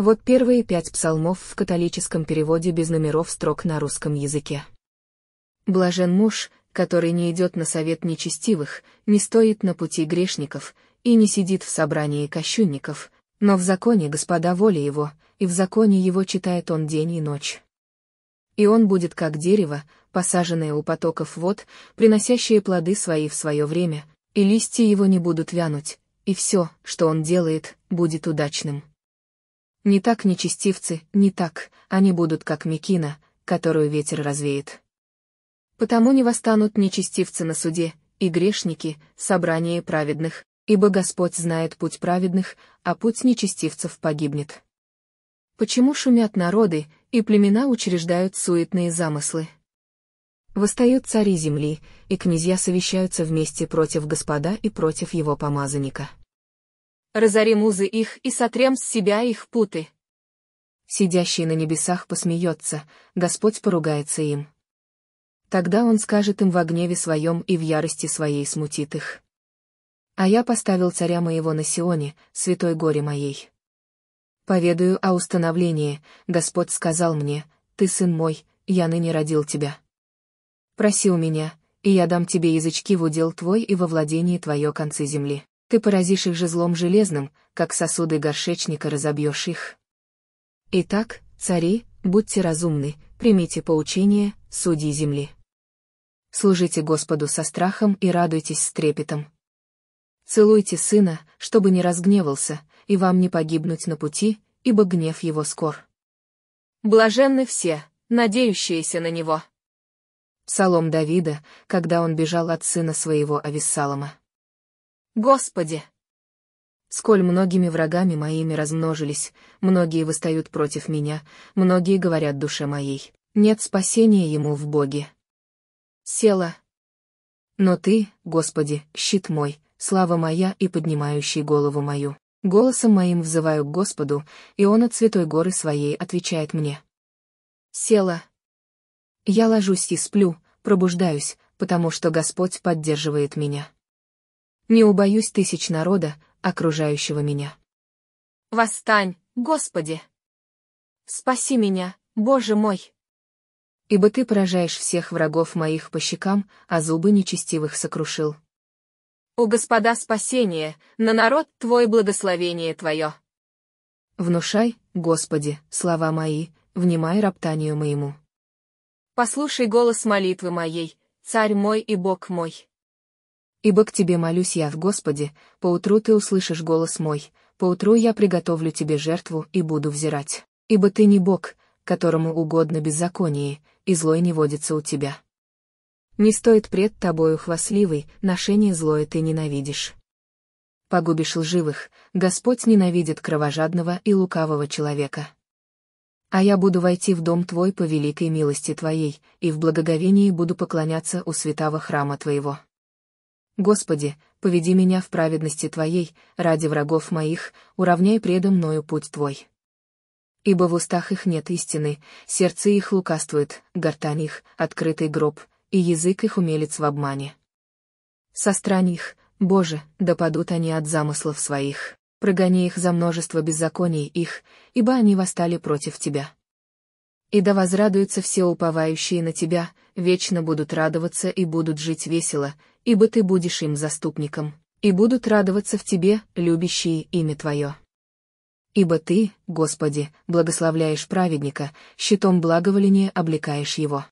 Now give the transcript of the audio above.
Вот первые пять псалмов в католическом переводе без номеров строк на русском языке. Блажен муж, который не идет на совет нечестивых, не стоит на пути грешников, и не сидит в собрании кощунников, но в законе Господа воля его, и в законе его читает он день и ночь. И он будет как дерево, посаженное у потоков вод, приносящее плоды свои в свое время, и листья его не будут вянуть, и все, что он делает, будет удачным. Не так нечестивцы, не так, они будут как Микина, которую ветер развеет. Потому не восстанут нечестивцы на суде, и грешники, собрание праведных, ибо Господь знает путь праведных, а путь нечестивцев погибнет. Почему шумят народы, и племена учреждают суетные замыслы? Восстают цари земли, и князья совещаются вместе против Господа и против его помазанника разорим узы их и сотрем с себя их путы. Сидящий на небесах посмеется, Господь поругается им. Тогда он скажет им в гневе своем и в ярости своей смутит их. А я поставил царя моего на Сионе, святой горе моей. Поведаю о установлении, Господь сказал мне, ты сын мой, я ныне родил тебя. Проси у меня, и я дам тебе язычки в удел твой и во владении твое концы земли ты поразишь их же злом железным, как сосуды горшечника разобьешь их. Итак, цари, будьте разумны, примите поучение, судьи земли. Служите Господу со страхом и радуйтесь с трепетом. Целуйте сына, чтобы не разгневался, и вам не погибнуть на пути, ибо гнев его скор. Блаженны все, надеющиеся на него. Псалом Давида, когда он бежал от сына своего Ависсалома. Господи! Сколь многими врагами моими размножились, многие восстают против меня, многие говорят душе моей, нет спасения ему в Боге. Села. Но ты, Господи, щит мой, слава моя и поднимающий голову мою. Голосом моим взываю к Господу, и он от святой горы своей отвечает мне. Села. Я ложусь и сплю, пробуждаюсь, потому что Господь поддерживает меня. Не убоюсь тысяч народа, окружающего меня. Восстань, Господи! Спаси меня, Боже мой! Ибо ты поражаешь всех врагов моих по щекам, а зубы нечестивых сокрушил. У Господа спасение, на народ Твой благословение Твое. Внушай, Господи, слова мои, внимай роптанию моему. Послушай голос молитвы моей, Царь мой и Бог мой. Ибо к тебе молюсь я, Господи, поутру ты услышишь голос мой, поутру я приготовлю тебе жертву и буду взирать. Ибо ты не Бог, которому угодно беззаконие, и злой не водится у тебя. Не стоит пред тобою хвастливый, ношение злое ты ненавидишь. Погубишь лживых, Господь ненавидит кровожадного и лукавого человека. А я буду войти в дом твой по великой милости твоей, и в благоговении буду поклоняться у святого храма твоего. Господи, поведи меня в праведности Твоей, ради врагов моих, уравняй предо мною путь Твой. Ибо в устах их нет истины, сердце их лукаствует, гортань их — открытый гроб, и язык их умелец в обмане. Со стран их, Боже, да падут они от замыслов своих, прогони их за множество беззаконий их, ибо они восстали против Тебя. И да возрадуются все уповающие на Тебя, вечно будут радоваться и будут жить весело, ибо ты будешь им заступником, и будут радоваться в тебе, любящие имя твое. Ибо ты, Господи, благословляешь праведника, щитом благоволения облекаешь его.